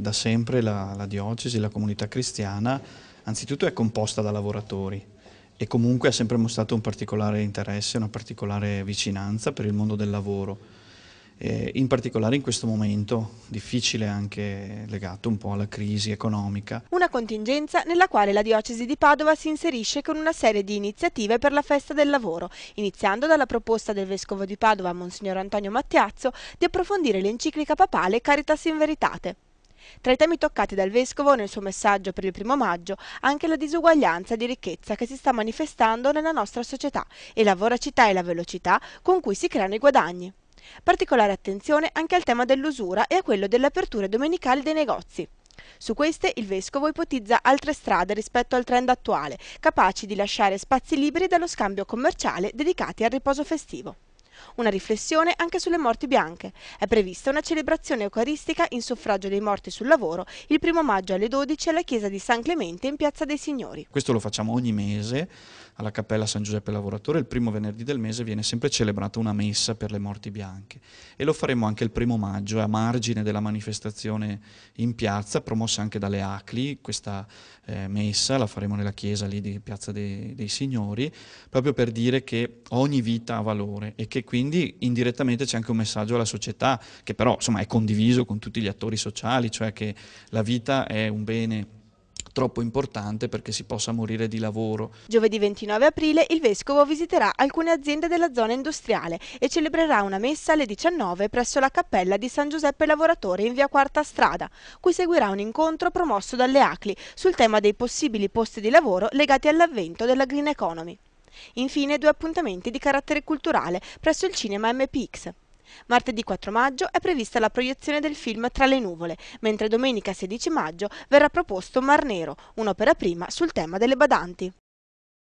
Da sempre la, la, diocesi, la comunità cristiana, anzitutto è composta da lavoratori e comunque ha sempre mostrato un particolare interesse, una particolare vicinanza per il mondo del lavoro. E in particolare in questo momento difficile anche legato un po' alla crisi economica. Una contingenza nella quale la diocesi di Padova si inserisce con una serie di iniziative per la festa del lavoro, iniziando dalla proposta del vescovo di Padova, Monsignor Antonio Mattiazzo, di approfondire l'enciclica papale Caritas in Veritate. Tra i temi toccati dal Vescovo nel suo messaggio per il primo maggio anche la disuguaglianza di ricchezza che si sta manifestando nella nostra società e la voracità e la velocità con cui si creano i guadagni. Particolare attenzione anche al tema dell'usura e a quello delle aperture domenicali dei negozi. Su queste il Vescovo ipotizza altre strade rispetto al trend attuale, capaci di lasciare spazi liberi dallo scambio commerciale dedicati al riposo festivo. Una riflessione anche sulle morti bianche. È prevista una celebrazione eucaristica in suffragio dei morti sul lavoro il primo maggio alle 12 alla chiesa di San Clemente in Piazza dei Signori. Questo lo facciamo ogni mese alla Cappella San Giuseppe Lavoratore. Il primo venerdì del mese viene sempre celebrata una messa per le morti bianche e lo faremo anche il primo maggio a margine della manifestazione in piazza promossa anche dalle ACLI. Questa eh, messa la faremo nella chiesa lì di Piazza dei, dei Signori proprio per dire che ogni vita ha valore e che quindi indirettamente c'è anche un messaggio alla società che però insomma, è condiviso con tutti gli attori sociali, cioè che la vita è un bene troppo importante perché si possa morire di lavoro. Giovedì 29 aprile il Vescovo visiterà alcune aziende della zona industriale e celebrerà una messa alle 19 presso la cappella di San Giuseppe Lavoratore in via Quarta Strada, cui seguirà un incontro promosso dalle ACLI sul tema dei possibili posti di lavoro legati all'avvento della Green Economy. Infine due appuntamenti di carattere culturale presso il cinema MPX. Martedì 4 maggio è prevista la proiezione del film Tra le nuvole, mentre domenica 16 maggio verrà proposto Mar Nero, un'opera prima sul tema delle badanti.